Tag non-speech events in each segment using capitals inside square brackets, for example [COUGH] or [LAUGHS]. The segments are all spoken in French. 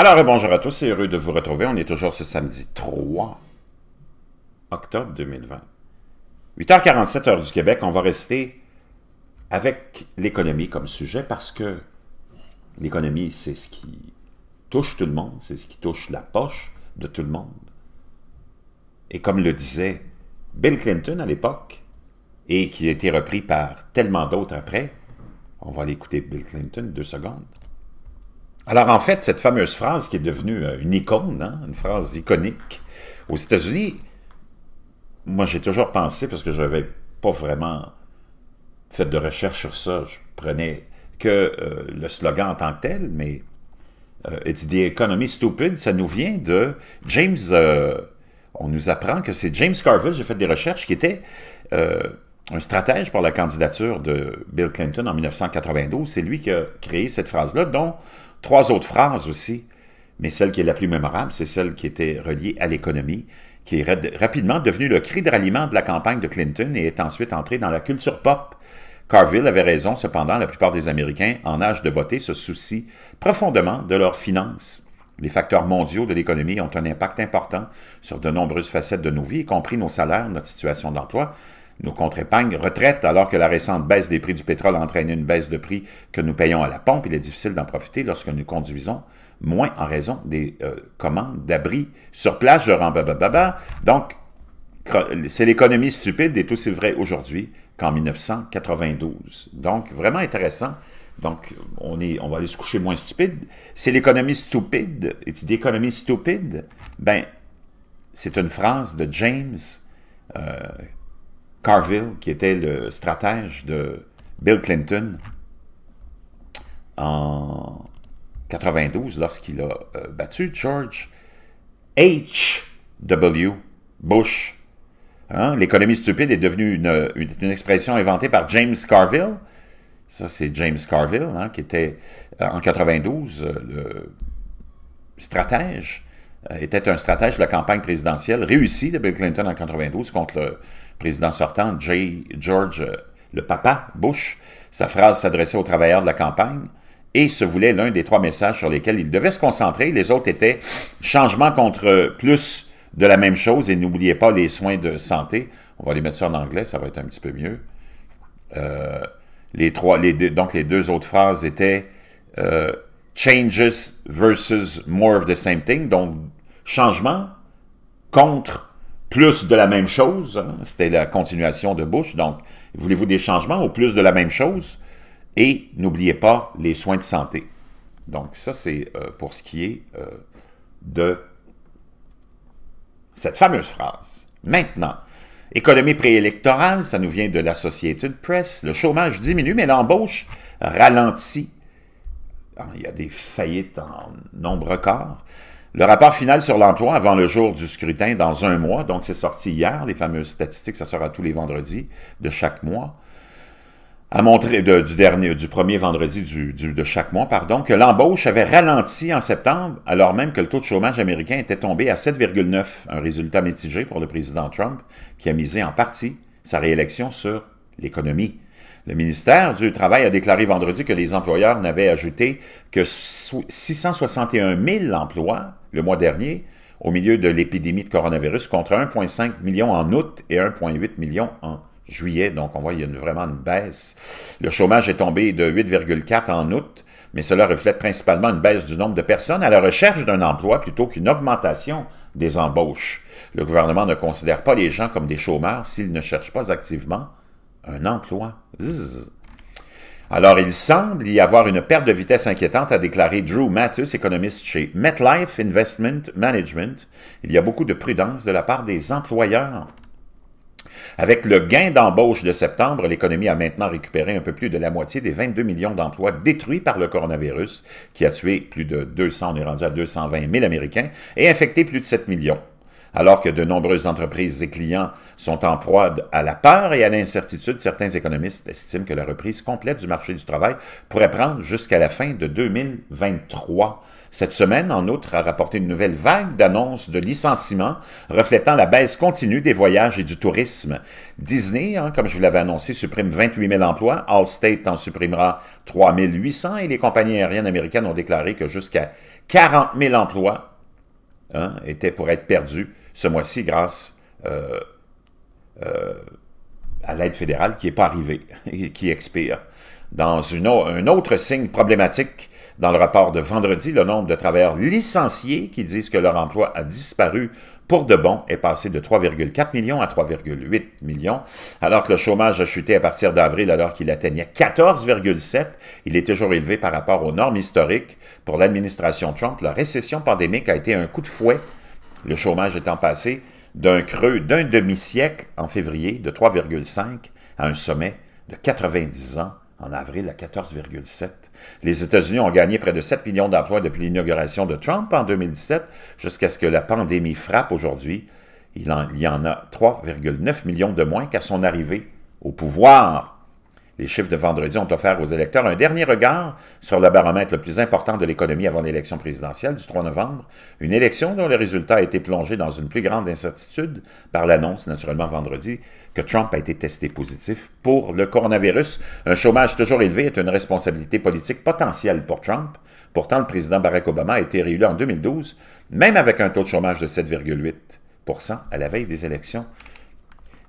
Alors, euh, bonjour à tous, et heureux de vous retrouver. On est toujours ce samedi 3 octobre 2020. 8h47, heure du Québec, on va rester avec l'économie comme sujet parce que l'économie, c'est ce qui touche tout le monde, c'est ce qui touche la poche de tout le monde. Et comme le disait Bill Clinton à l'époque, et qui a été repris par tellement d'autres après, on va l'écouter Bill Clinton deux secondes. Alors en fait, cette fameuse phrase qui est devenue euh, une icône, hein, une phrase iconique aux États-Unis, moi j'ai toujours pensé, parce que je n'avais pas vraiment fait de recherche sur ça, je prenais que euh, le slogan en tant que tel, mais euh, It's the economy stupid, ça nous vient de James, on nous apprend que c'est James Carville, j'ai fait des recherches, qui était un stratège pour la candidature de Bill Clinton en 1992. C'est lui qui a créé cette phrase-là, dont trois autres phrases aussi. Mais celle qui est la plus mémorable, c'est celle qui était reliée à l'économie, qui est rapidement devenue le cri de ralliement de la campagne de Clinton et est ensuite entrée dans la culture pop. Carville avait raison, cependant, la plupart des Américains en âge de voter se soucient profondément de leurs finances. Les facteurs mondiaux de l'économie ont un impact important sur de nombreuses facettes de nos vies, y compris nos salaires, notre situation d'emploi, nos contre retraite, alors que la récente baisse des prix du pétrole entraîne une baisse de prix que nous payons à la pompe. Il est difficile d'en profiter lorsque nous conduisons moins en raison des euh, commandes d'abri sur place. Je Donc, c'est l'économie stupide est aussi vrai aujourd'hui qu'en 1992. Donc, vraiment intéressant. Donc, on, est, on va aller se coucher moins stupide. C'est l'économie stupide. Et tu dis économie stupide? Ben, c'est une phrase de James euh, Carville, qui était le stratège de Bill Clinton en 92, lorsqu'il a euh, battu George H.W. Bush. Hein? L'économie stupide est devenue une, expression inventée par James Carville. Ça, c'est James Carville, hein, qui était euh, en 92 euh, le stratège euh, était un stratège de la campagne présidentielle réussie de Bill Clinton en 92 contre le président sortant, J. George, euh, le papa, Bush. Sa phrase s'adressait aux travailleurs de la campagne et se voulait l'un des trois messages sur lesquels il devait se concentrer. Les autres étaient changement contre plus de la même chose et n'oubliez pas les soins de santé. On va les mettre ça en anglais, ça va être un petit peu mieux. Euh, les trois, les donc les deux autres phrases étaient euh, changes versus more of the same thing. Donc, changement contre plus de la même chose. Hein. C'était la continuation de Bush. Donc, voulez-vous des changements ou plus de la même chose? Et n'oubliez pas les soins de santé. Donc, ça, c'est euh, pour ce qui est euh, de cette fameuse phrase. Maintenant, économie préélectorale, ça nous vient de l'Associated Press. Le chômage diminue, mais l'embauche ralentit Hein, il y a des faillites en nombre record. Le rapport final sur l'emploi avant le jour du scrutin dans un mois, donc c'est sorti hier, les fameuses statistiques, ça sera tous les vendredis de chaque mois, a montré du dernier, du premier vendredi de chaque mois, pardon, que l'embauche avait ralenti en septembre, alors même que le taux de chômage américain était tombé à 7,9, un résultat mitigé pour le président Trump, qui a misé en partie sa réélection sur l'économie. Le ministère du Travail a déclaré vendredi que les employeurs n'avaient ajouté que 661 000 emplois le mois dernier au milieu de l'épidémie de coronavirus contre 1,5 million en août et 1,8 million en juillet. Donc, on voit qu'il y a une, vraiment une baisse. Le chômage est tombé de 8,4 en août, mais cela reflète principalement une baisse du nombre de personnes à la recherche d'un emploi plutôt qu'une augmentation des embauches. Le gouvernement ne considère pas les gens comme des chômeurs s'ils ne cherchent pas activement un emploi. Alors, il semble y avoir une perte de vitesse inquiétante, a déclaré Drew Matthews, économiste chez MetLife Investment Management. Il y a beaucoup de prudence de la part des employeurs. Avec le gain d'embauche de septembre, l'économie a maintenant récupéré un peu plus de la moitié des 22 millions d'emplois détruits par le coronavirus, qui a tué plus de 200, on est rendu à 220 000 Américains, et infecté plus de 7 millions. Alors que de nombreuses entreprises et clients sont en proie à la peur et à l'incertitude, certains économistes estiment que la reprise complète du marché du travail pourrait prendre jusqu'à la fin de 2023. Cette semaine, en outre, a rapporté une nouvelle vague d'annonces de licenciements reflétant la baisse continue des voyages et du tourisme. Disney, hein, comme je vous l'avais annoncé, supprime 28 000 emplois, Allstate en supprimera 3 800 et les compagnies aériennes américaines ont déclaré que jusqu'à 40 000 emplois Hein, était pour être perdu ce mois-ci grâce euh, euh, à l'aide fédérale qui n'est pas arrivée et [LAUGHS] qui expire. Dans un autre signe problématique dans le rapport de vendredi, le nombre de travailleurs licenciés qui disent que leur emploi a disparu pour de bon est passé de 3,4 millions à 3,8 millions, alors que le chômage a chuté à partir d'avril alors qu'il atteignait 14,7. Il est toujours élevé par rapport aux normes historiques. Pour l'administration Trump, la récession pandémique a été un coup de fouet, le chômage étant passé d'un creux d'un demi-siècle en février de 3,5 à un sommet de 90 ans en avril à 14,7. Les États-Unis ont gagné près de 7 millions d'emplois depuis l'inauguration de Trump en 2017 jusqu'à ce que la pandémie frappe aujourd'hui. Il, il, y en a 3,9 millions de moins qu'à son arrivée au pouvoir. Les chiffres de vendredi ont offert aux électeurs un dernier regard sur le baromètre le plus important de l'économie avant l'élection présidentielle du 3 novembre, une élection dont le résultat a été plongé dans une plus grande incertitude par l'annonce, naturellement vendredi, que Trump a été testé positif pour le coronavirus. Un chômage toujours élevé est une responsabilité politique potentielle pour Trump. Pourtant, le président Barack Obama a été réélu en 2012, même avec un taux de chômage de 7,8 à la veille des élections.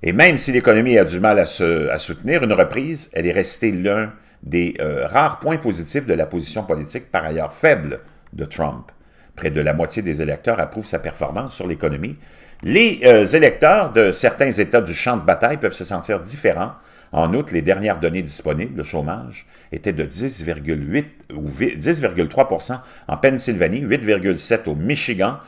Et même si l'économie a du mal à, se, à soutenir une reprise, elle est restée l'un des euh, rares points positifs de la position politique par ailleurs faible de Trump. Près de la moitié des électeurs approuvent sa performance sur l'économie. Les euh, électeurs de certains États du champ de bataille peuvent se sentir différents. En outre, les dernières données disponibles, le chômage, étaient de 10,8 ou 10,3 en Pennsylvanie, 8,7 au Michigan,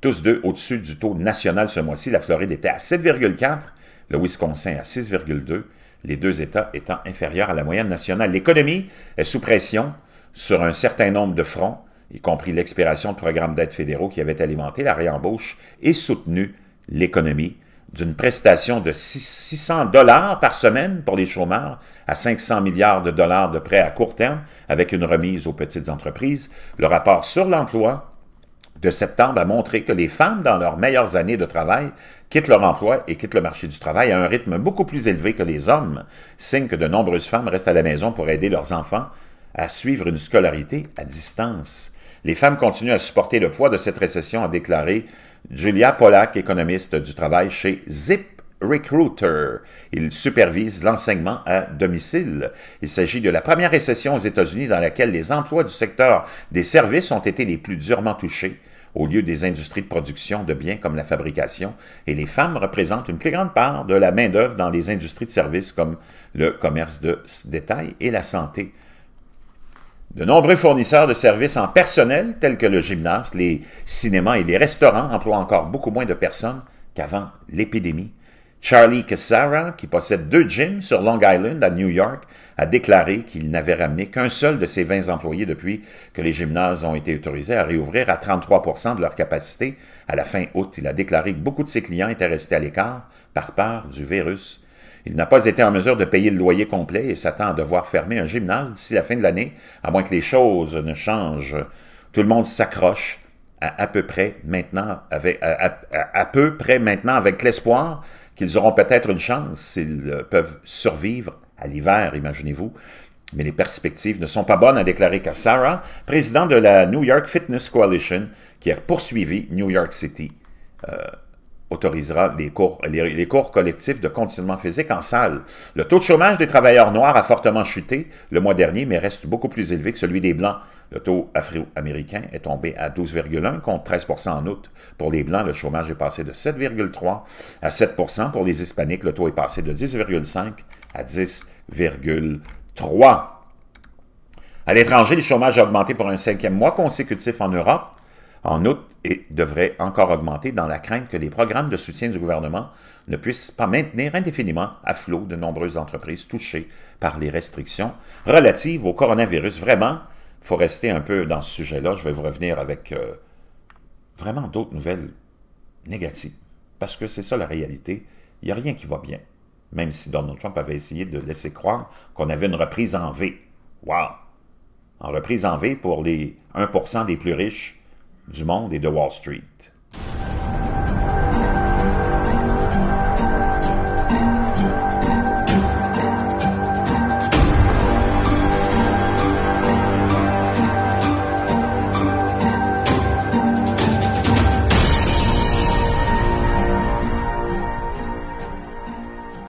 tous deux au-dessus du taux national ce mois-ci. La Floride était à 7,4 le Wisconsin à 6,2, les deux États étant inférieurs à la moyenne nationale. L'économie est sous pression sur un certain nombre de fronts, y compris l'expiration de programmes d'aide fédéraux qui avaient alimenté la réembauche et soutenu l'économie d'une prestation de 600 dollars par semaine pour les chômeurs à 500 milliards de dollars de prêts à court terme avec une remise aux petites entreprises. Le rapport sur l'emploi de septembre a montré que les femmes, dans leurs meilleures années de travail, quittent leur emploi et quittent le marché du travail à un rythme beaucoup plus élevé que les hommes, signe que de nombreuses femmes restent à la maison pour aider leurs enfants à suivre une scolarité à distance. Les femmes continuent à supporter le poids de cette récession, a déclaré Julia Pollack, économiste du travail chez ZIP. Recruiter. Il supervise l'enseignement à domicile. Il s'agit de la première récession aux États-Unis dans laquelle les emplois du secteur des services ont été les plus durement touchés au lieu des industries de production de biens comme la fabrication, et les femmes représentent une plus grande part de la main-d'œuvre dans les industries de services comme le commerce de détail et la santé. De nombreux fournisseurs de services en personnel, tels que le gymnase, les cinémas et les restaurants, emploient encore beaucoup moins de personnes qu'avant l'épidémie Charlie Cassara, qui possède deux gyms sur Long Island à New York, a déclaré qu'il n'avait ramené qu'un seul de ses 20 employés depuis que les gymnases ont été autorisés à réouvrir à 33 de leur capacité à la fin août. Il a déclaré que beaucoup de ses clients étaient restés à l'écart par peur du virus. Il n'a pas été en mesure de payer le loyer complet et s'attend à devoir fermer un gymnase d'ici la fin de l'année, à moins que les choses ne changent. Tout le monde s'accroche à, peu près maintenant, avec, à, peu près maintenant, avec l'espoir qu'ils auront peut-être une chance s'ils euh, peuvent survivre à l'hiver, imaginez-vous. Mais les perspectives ne sont pas bonnes, a déclaré Kassara, président de la New York Fitness Coalition, qui a poursuivi New York City euh, autorisera les cours, les, cours collectifs de conditionnement physique en salle. Le taux de chômage des travailleurs noirs a fortement chuté le mois dernier, mais reste beaucoup plus élevé que celui des Blancs. Le taux afro-américain est tombé à 12,1 contre 13 en août. Pour les Blancs, le chômage est passé de 7,3 à 7 Pour les Hispaniques, le taux est passé de 10,5 à 10,3 à l'étranger, le chômage a augmenté pour un cinquième mois consécutif en Europe en août et devrait encore augmenter dans la crainte que les programmes de soutien du gouvernement ne puissent pas maintenir indéfiniment à flot de nombreuses entreprises touchées par les restrictions relatives au coronavirus. Vraiment, il faut rester un peu dans ce sujet-là. Je vais vous revenir avec euh, vraiment d'autres nouvelles négatives. Parce que c'est ça la réalité. Il n'y a rien qui va bien. Même si Donald Trump avait essayé de laisser croire qu'on avait une reprise en V. Wow! En reprise en V pour les 1% des plus riches du monde et de Wall Street.